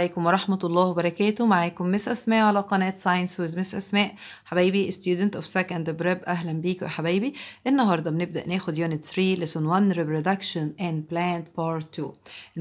عليكم ورحمة الله وبركاته معاكم مس أسماء على قناة ساينس ويز مس أسماء حبايبي student of sec and prep أهلا بيكوا يا حبايبي النهاردة بنبدأ ناخد unit 3 lesson 1 reproduction and plant part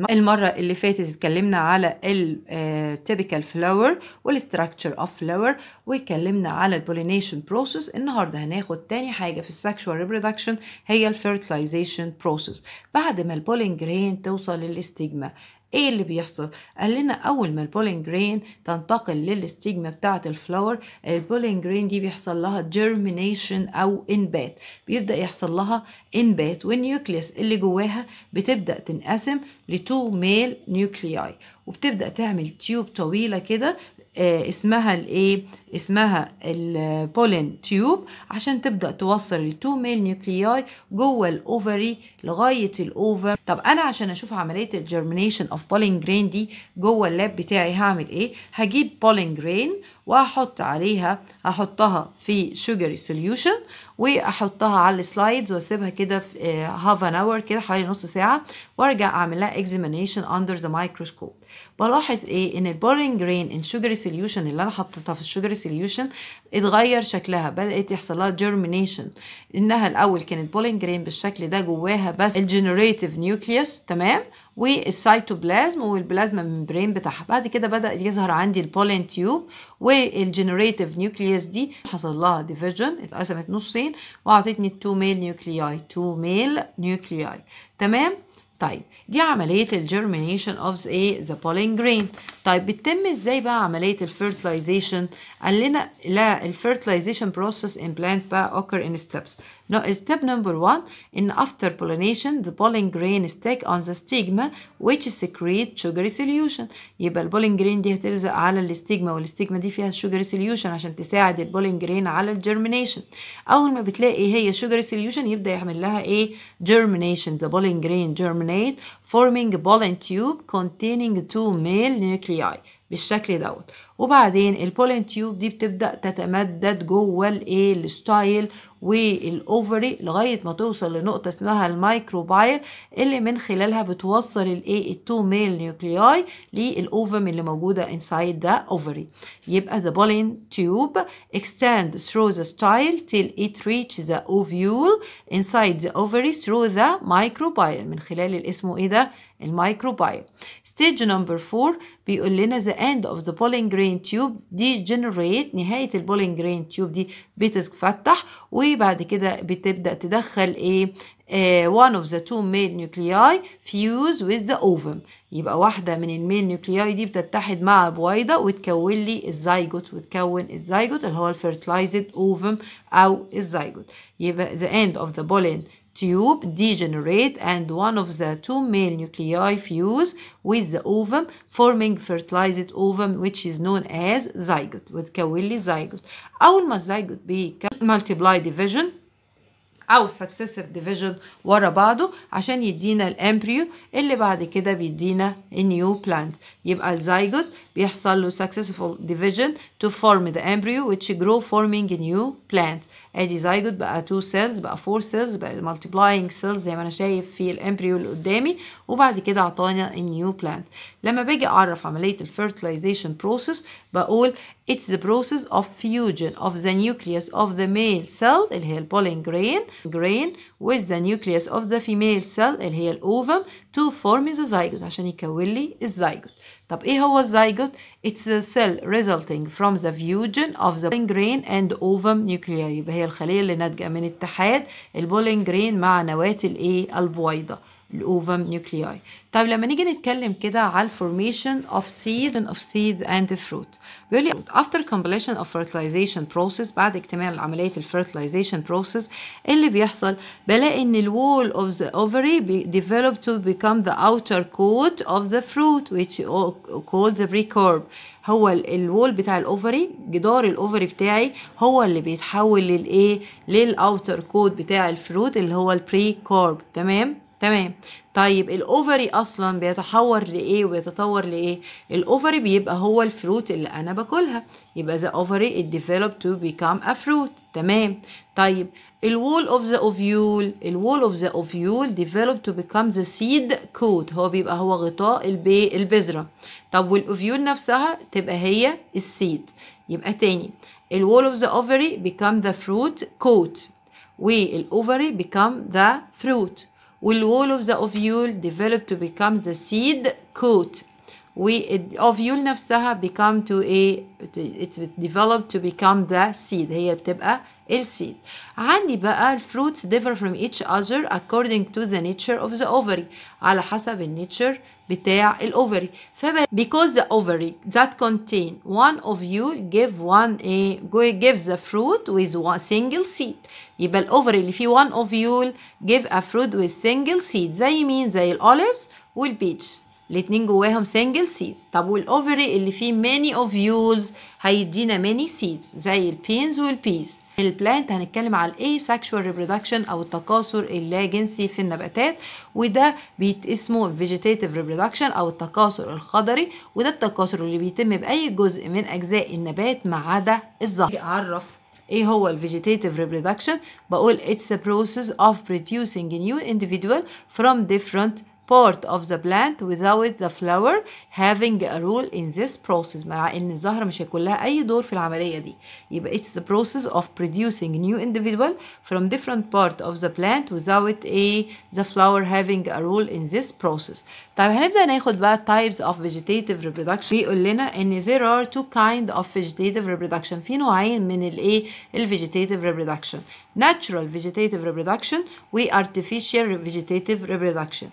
2 المرة اللي فاتت اتكلمنا على ال uh, typical flower وال structure of flower واتكلمنا على ال pollination process النهاردة هناخد تاني حاجة في السكشوال sexual reproduction هي ال fertilization process بعد ما البولين جرين توصل للاستجمة ايه اللي بيحصل قال لنا اول ما البولين جرين تنتقل للاستيجما بتاعه الفلاور البولين جرين دي بيحصل لها جيرمينيشن او انبات بيبدا يحصل لها انبات والنيوكليس اللي جواها بتبدا تنقسم لتو ميل نيوكلياي وبتبدا تعمل تيوب طويله كده آه، اسمها الايه اسمها البولين تيوب عشان تبدا توصل التو ميل نيوكليي جوه الاوفري لغايه الاوفر طب انا عشان اشوف عمليه الجيرمينيشن اوف بولين جرين دي جوه اللاب بتاعي هعمل ايه هجيب بولين جرين واحط عليها احطها في شوجري سوليوشن واحطها على السلايدز واسيبها كده في هاف ان اور كده حوالي نص ساعه وارجع اعمل لها اكزامينشن اندر ذا مايكروسكوب بلاحظ ايه ان البولينج جرين ان شوجري سوليوشن اللي انا حطيتها في الشوجري سوليوشن اتغير شكلها بدات يحصل لها جيرمينيشن انها الاول كانت بولينج جرين بالشكل ده جواها بس الجنريتيف نيوكليوس تمام والسيتوبلازم والبلازما ممبرين بتاعها بعد كده بدا يظهر عندي البولين تيوب والجنريتيف نيوكليس دي حصل لها ديفيجن اتقسمت نصين وعطتني التو ميل نيوكلياي تو ميل نيوكلياي تمام طيب دي عملية الجيرمينيشن اوف ايه ذا pollen جرين طيب بتتم ازاي بقى عملية الفيرتلايزيشن قال لنا لا الفيرتلايزيشن بروسيس ان بلانت بقى occur in steps no, step number one ان after pollination the pollen grain is stuck on the stigma which secrete sugar solution يبقى البولين جرين دي هتلزق على الاستيجما والاستيجما دي فيها sugar solution عشان تساعد البولين جرين على الجيرمينيشن اول ما بتلاقي هي sugar solution يبدأ يعمل لها ايه germination the pollen grain germination carbonate forming ball and tube containing two male nuclei بالشكل دوت وبعدين البولين تيوب دي بتبدا تتمدد جوه الايه الستايل والاوفري لغايه ما توصل لنقطه اسمها المايكروبايل اللي من خلالها بتوصل الايه التو ميل نيوكلياي للاوفم اللي موجوده انسايد ذا اوفري يبقى the pollen tube extend through the style till it reach the ovule inside the ovary through the مايكروبايل من خلال اسمه ايه ده المايكروبايل stage number 4 بيقول لنا the end of the pollen grain جرين تيوب دي جنريت نهاية البولين جرين تيوب دي بتتفتح وبعد كده بتبدأ تدخل ايه Uh, one of the two main nuclei fuse with the ovum يبقى واحدة من المين نيوكلياي دي بتتحد مع بويضة وتكون لي الزيجوت وتكون الزيجوت اللي هو الفيرتلايزد اوفم أو الزيجوت يبقى the end of the pollen tube degenerate and one of the two male nuclei fuse with the ovum forming fertilized ovum which is known as zygote with Kawili zygote أول ما zygote be? multiply division او سكسيسيف ديفيجن ورا بعضه عشان يدينا الامبريو اللي بعد كده بيدينا النيو بلانت يبقى الزيجوت بيحصل له سكسيسيف ديفيجن تو فورم ذا امبريو which grow forming a new plant ادي زيجوت بقى 2 سيلز بقى 4 سيلز بقى مالتيبلاينج سيلز زي ما انا شايف في الامبريو اللي قدامي وبعد كده عطانا النيو بلانت لما باجي اعرف عمليه الفيرتلايزيشن بروسيس بقول it's the process of fusion of the nucleus of the male cell اللي هي البولينجرين grain with the nucleus of the female cell اللي هي الأوفم to form the zygote عشان يكون لي الزيجوت طب إيه هو الزيجوت؟ It's a cell resulting from the fusion of the grain and ovum nuclei يبقى هي الخلية اللي ناتجة من اتحاد البولينجرين مع نواة الإيه؟ البويضة الاوفم نيوكلياي طيب لما نيجي نتكلم كده على الفورميشن اوف سيد اوف سيد اند فروت بيقول لي after completion of fertilization process بعد اكتمال عمليه الفيرتلايزيشن بروسيس اللي بيحصل بلاقي ان الوول اوف ذا اوفري ديفلوب تو بيكام ذا اوتر كوت اوف ذا فروت ويتش كول ذا بريكورب هو الوول بتاع الاوفري جدار الاوفري بتاعي هو اللي بيتحول للايه للاوتر كود بتاع الفروت اللي هو البري كورب تمام تمام طيب الاوفري اصلا بيتحور لايه وبيتطور لايه الاوفري بيبقى هو الفروت اللي انا باكلها يبقى ذا اوفري ديفلوب تو become a fruit تمام طيب الوول اوف ذا اوفيول الوول اوف ذا اوفيول ديفلوب تو become ذا سيد coat هو بيبقى هو غطاء البي البذره طب والاوفيول نفسها تبقى هي السيد يبقى تاني الوول اوف ذا اوفري become ذا fruit coat والاوفري become ذا fruit will all of the ovule develop to become the seed coat of والأوفيول نفسها become to a it's developed to become the seed هي بتبقى السيد عندي بقى الفروتس differ from each other according to the nature of the ovary على حسب النيتشر بتاع الاوفري فب because the ovary that contain one of you give one a gives the fruit with one single seed يبقى الاوفري اللي فيه one you give a fruit with single seed زي مين زي الاوليفز والبيتشز الاتنين جواهم سنجل سيد طب والاوفري اللي فيه ماني يولز هيدينا ماني سيدز زي البينز والبيز البلانت هنتكلم على الاي سكشوال ريبرودكشن او التكاثر اللاجنسي في النباتات وده اسمه فيجيتاتيف ريبرودكشن او التكاثر الخضري وده التكاثر اللي بيتم باي جزء من اجزاء النبات ما عدا الزهر اعرف ايه هو الفيجيتاتيف ريبرودكشن بقول it's a process of producing a new individual from different part of the plant without the flower having a role in this process مع ان الزهرة مش هيكون لها اي دور في دي يبقى it's the process of producing new individual from different part of the plant without a the flower having a role in this process طيب هنبدأ ناخد بقى types of vegetative reproduction بيقول لنا ان there are two kind of vegetative reproduction في نوعين من الايه ال vegetative reproduction natural vegetative reproduction و artificial vegetative reproduction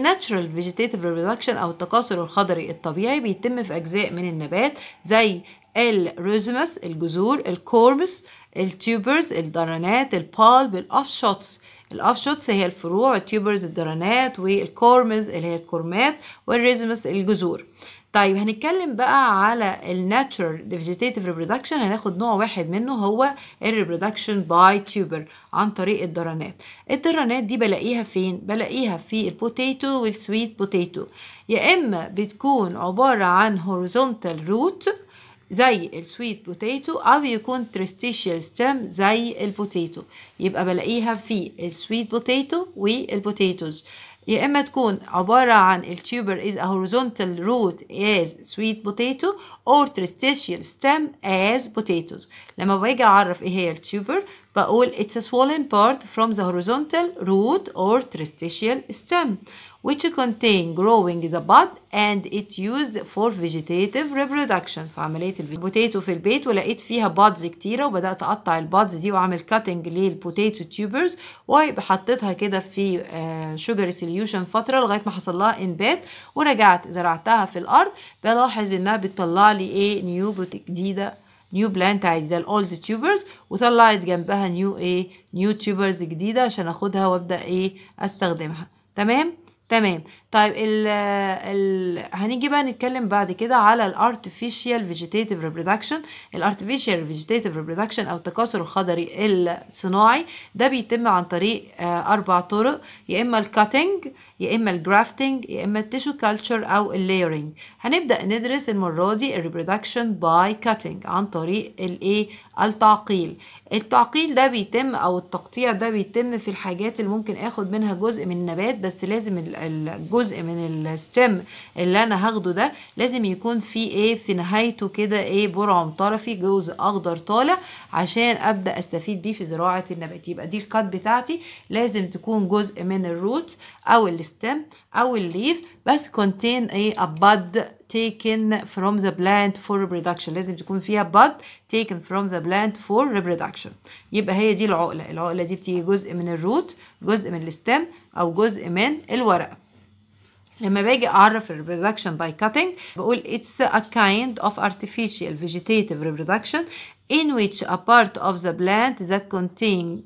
الناتشرال فيجيتيتيف ريبرودكشن أو التكاثر الخضري الطبيعي بيتم في أجزاء من النبات زي الروزمس الجذور الكورمس التيوبرز الدرنات البالب الاوف شوتس الاوف شوتس هي الفروع التيوبرز الدرنات والكورمز اللي هي الكورمات والريزمس الجذور طيب هنتكلم بقى على الناتشرال vegetative ريبرودكشن هناخد نوع واحد منه هو الريبرودكشن باي تيوبر عن طريق الدرانات الدرانات دي بلاقيها فين بلاقيها في البوتيتو والسويت بوتيتو يا اما بتكون عباره عن هوريزونتال روت زي السويت بوتيتو او يكون ترستيشيال ستيم زي البوتيتو يبقى بلاقيها في السويت بوتيتو والبوتيتوز يا إما تكون عبارة عن التوبر is a horizontal root as sweet potato or interstitial stem as potatoes لما باجي أعرف إيه هي التوبر بقول it's a swollen part from the horizontal root or interstitial stem which contain growing the bud and it used for vegetative reproduction فعملية البوتيتو في البيت ولقيت فيها بادز كتيرة وبدأت أقطع البادز دي وأعمل كاتنج للبوتيتو تيوبرز وحطيتها كده في شوجر آه، سوليوشن فترة لغاية ما حصل لها إنبات ورجعت زرعتها في الأرض بلاحظ إنها بتطلع لي إيه نيو جديدة نيو بلانت عادي ده الاولد تيوبرز وطلعت جنبها نيو ايه نيو تيوبرز جديده عشان اخدها وابدا ايه استخدمها تمام تمام طيب ال هنيجي بقى نتكلم بعد كده على الارتفيشال فيجيتاتيف ريبرودكشن الارتفيشال فيجيتاتيف ريبرودكشن او التكاثر الخضري الصناعي ده بيتم عن طريق آه، اربع طرق يا اما الكاتنج يا اما الجرافتنج يا اما التيشو كلتشر او اللايرنج هنبدا ندرس المره دي الريبرودكشن باي كاتنج عن طريق الايه التعقيل التعقيل ده بيتم او التقطيع ده بيتم في الحاجات اللي ممكن اخد منها جزء من النبات بس لازم الجزء من الستم اللي انا هاخده ده لازم يكون في ايه في نهايته كده ايه برعم طرفي جزء اخضر طالع عشان ابدا استفيد بيه في زراعه النبات يبقى دي القد بتاعتي لازم تكون جزء من الروت او الستم او الليف بس كونتين ايه اباد taken from the plant for reproduction لازم تكون فيها bud taken from the plant for reproduction يبقى هي دي العقلة العقلة دي بتيجي جزء من الروت جزء من الستم أو جزء من الورقة لما باجي اعرف reproduction by cutting بقول it's a kind of artificial vegetative reproduction in which a part of the plant that contain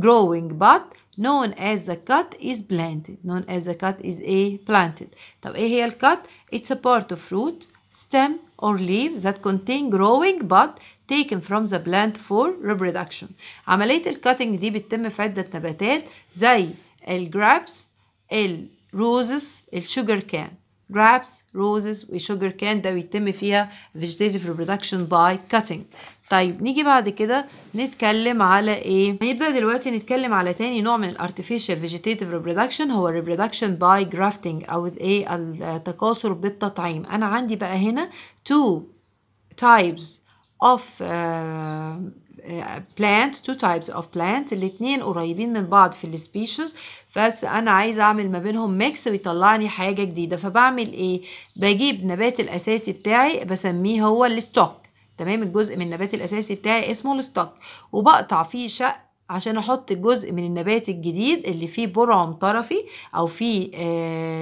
growing bud known as the cut is planted known as the cut is a planted طب ايه هي cut. it's a part of root stem or leaf that contain growing bud taken from the plant for reproduction عملية الكاتنج دي بتتم في عدة نباتات زي الجرابس the sugar كان grapes, roses, sugar cane ده بيتم فيها vegetative reproduction by cutting طيب نيجي بعد كده نتكلم على ايه هنبدا دلوقتي نتكلم على تاني نوع من الارتفيشال فيجيتيتيف ريبرودكشن هو الريبرودكشن باي جرافتنج او ايه التكاثر بالتطعيم انا عندي بقى هنا تو تايبس اوف بلانت تو تايبس اوف بلانت الاتنين قريبين من بعض في السبيشيز فانا عايزه اعمل ما بينهم ميكس ويطلعني حاجه جديده فبعمل ايه بجيب نبات الاساسي بتاعي بسميه هو الستوك تمام الجزء من النبات الاساسي بتاعي اسمه الستوك وبقطع فيه شق عشان احط الجزء من النبات الجديد اللي فيه برعم طرفي او فيه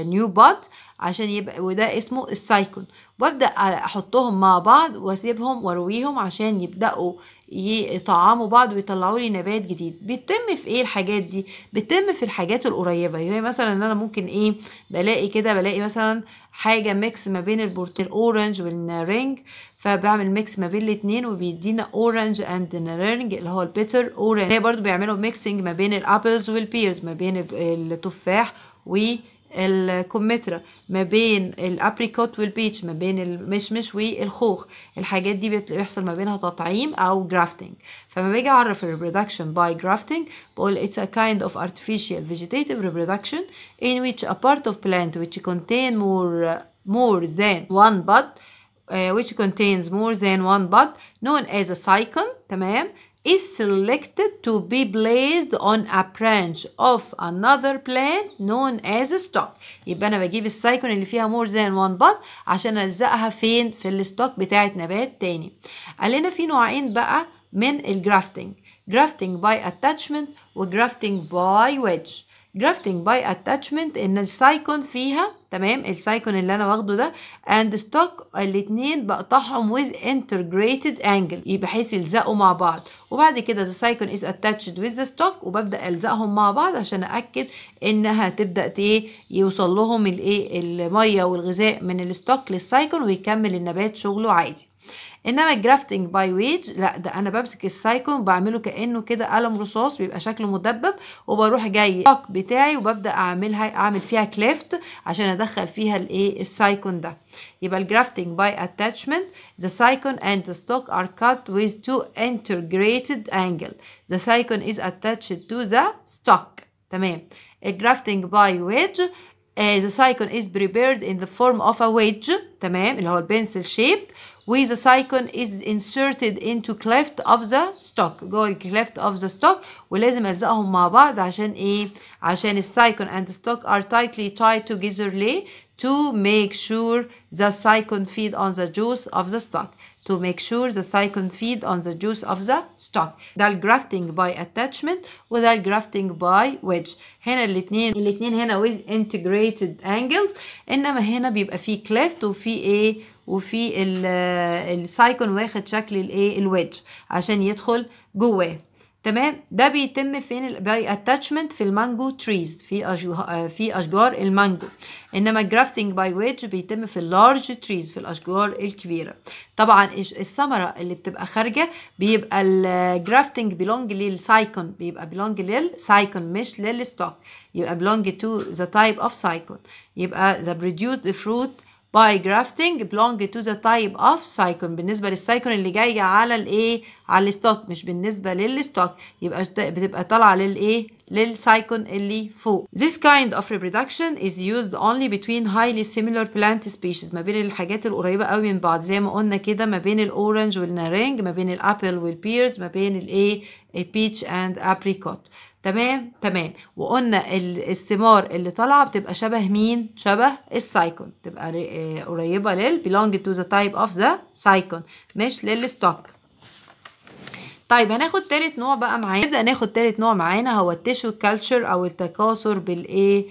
نيو آه، بات عشان يبقى وده اسمه السايكون وابدا احطهم مع بعض واسيبهم وارويهم عشان يبداوا يطعموا بعض ويطلعوا لي نبات جديد بيتم في ايه الحاجات دي بتتم في الحاجات القريبه زي مثلا ان انا ممكن ايه بلاقي كده بلاقي مثلا حاجه ميكس ما بين البرتقال الاورنج والرينج فبعمل ميكس ما بين الاثنين وبيدينا اورنج اند نارنج اللي هو البيتر اورنج ده برضو بيعملوا ميكسنج ما بين الابلز والبيرز ما بين التفاح و الكمثرى ما بين الابريكوت والبيتش ما بين المشمش والخوخ الحاجات دي بيحصل ما بينها تطعيم او جرافتنج فما باجي اعرف الريبرودكشن باي جرافتنج بقول it's a kind of artificial vegetative reproduction in which a part of plant which كونتين more more than one bud uh, which contains more than one bud known as a cycon تمام is selected to be placed on a branch of another plant known as stock يبقى انا بجيب السايكون اللي فيها more than one bud عشان الزقها فين في الستوك بتاعه نبات تاني قال لنا في نوعين بقى من الجرافتنج جرافتنج باي اتاتشمنت وجرافتنج باي ويدج جرافتنج باي اتاتشمنت ان السايكون فيها تمام السايكون اللي انا واخده ده اند ستوك الاثنين بقطعهم ويز انتجريتد انجل يبقى بحيث يلزقوا مع بعض وبعد كده ذا سايكون از اتاتشد ويز ذا ستوك وببدا الزقهم مع بعض عشان ااكد انها تبدا ايه يوصل لهم الايه الميه والغذاء من الستوك للسايكون ويكمل النبات شغله عادي انما الجرافتنج باي ويج لا ده انا بمسك السايكون بعمله كانه كده قلم رصاص بيبقى شكله مدبب وبروح جاي الطاق بتاعي وببدا اعملها اعمل فيها كليفت عشان ادخل فيها الايه السايكون ده يبقى الجرافتنج باي اتاتشمنت the سايكون اند ذا ستوك ار كات ويز تو انتجريتد انجل ذا سايكون از اتاتشد تو ذا ستوك تمام الجرافتنج باي آه، Uh, the cycle is prepared in the form of a wedge تمام اللي هو البنسل shaped with the cycon is inserted into cleft of the stock going cleft of the stock ولازم الزقهم مع بعض عشان ايه عشان السايكون and the stock are tightly tied together to make sure the cycon feed on the juice of the stock to make sure the cycon feed on the juice of the stock That grafting by attachment without grafting by wedge هنا الاثنين الاثنين هنا with integrated angles انما هنا بيبقى فيه cleft وفيه ايه وفي السايكون واخد شكل الايه الويدج عشان يدخل جواه تمام ده بيتم فين باي اتاتشمنت في المانجو تريز في في اشجار المانجو انما الجرافتنج باي ويدج بيتم في اللارج تريز في الاشجار الكبيره طبعا الثمره اللي بتبقى خارجه بيبقى الجرافتنج بيلونج للسايكون بيبقى بيلونج للسايكون مش للستوك يبقى بيلونج تو ذا تايب اوف سايكون يبقى ذا produced فروت باي جرافتنج belong to the type of سايكون بالنسبه للسايكون اللي جايه على الايه على الستوك مش بالنسبه للستوك يبقى بتبقى طالعه للايه للسايكون اللي فوق. This kind of reproduction is used only between highly similar plant species ما بين الحاجات القريبة قوي من بعض زي ما قلنا كده ما بين الأورنج والنارنج ما بين الأبل والبيرز ما بين الإيه البيتش أند أبريكوت. تمام تمام وقلنا الثمار اللي طالعه بتبقى شبه مين شبه السايكون تبقى آه، قريبه لل belong to the type of the سايكون مش للستوك طيب هناخد تالت نوع بقى معانا نبدأ ناخد تالت نوع معانا هو التشو كالتشر أو التكاثر بالإيه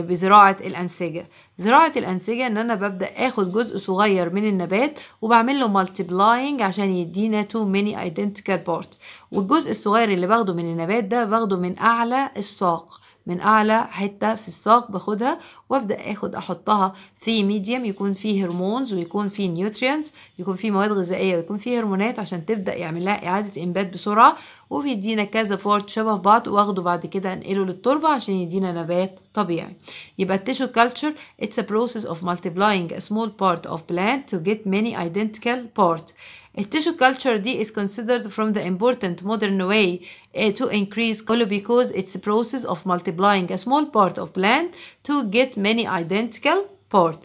بزراعة الأنسجة زراعة الأنسجة إن أنا ببدأ آخد جزء صغير من النبات وبعمل له مالتيبلاينج عشان يدينا تو ماني ايدنتيكال بارت والجزء الصغير اللي باخده من النبات ده باخده من أعلى الساق من اعلى حته في الساق باخدها وابدا اخد احطها في ميديم يكون فيه هرمونز ويكون فيه نيوترينز يكون فيه مواد غذائيه ويكون فيه هرمونات عشان تبدا يعمل لها اعاده انبات بسرعه وبيدينا كذا بارت شبه بعض واخده بعد كده انقله للتربه عشان يدينا نبات طبيعي يبقى التشو كلتشر اتس a process of multiplying a small part of plant to get many identical part Tissue culture D is considered from the important modern way eh, to increase color because it's a process of multiplying a small part of plant to get many identical part.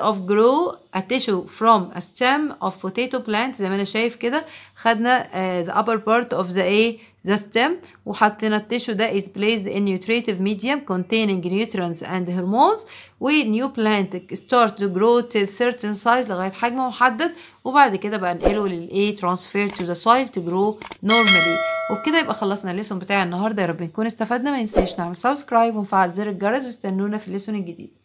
of grow a tissue from a stem of potato plant زي ما انا شايف كده خدنا uh, the upper part of the a The stem وحطينا التيشو ده is placed in nutritive medium containing nutrients and hormones و new plant start to grow till certain size لغاية حجم محدد وبعد كده بقى نقله للايه transfer to the soil to grow normally وبكده يبقى خلصنا الليسون بتاع النهارده يا رب نكون استفدنا ما ينسيش نعمل سبسكرايب ونفعل زر الجرس واستنونا في الليسون الجديد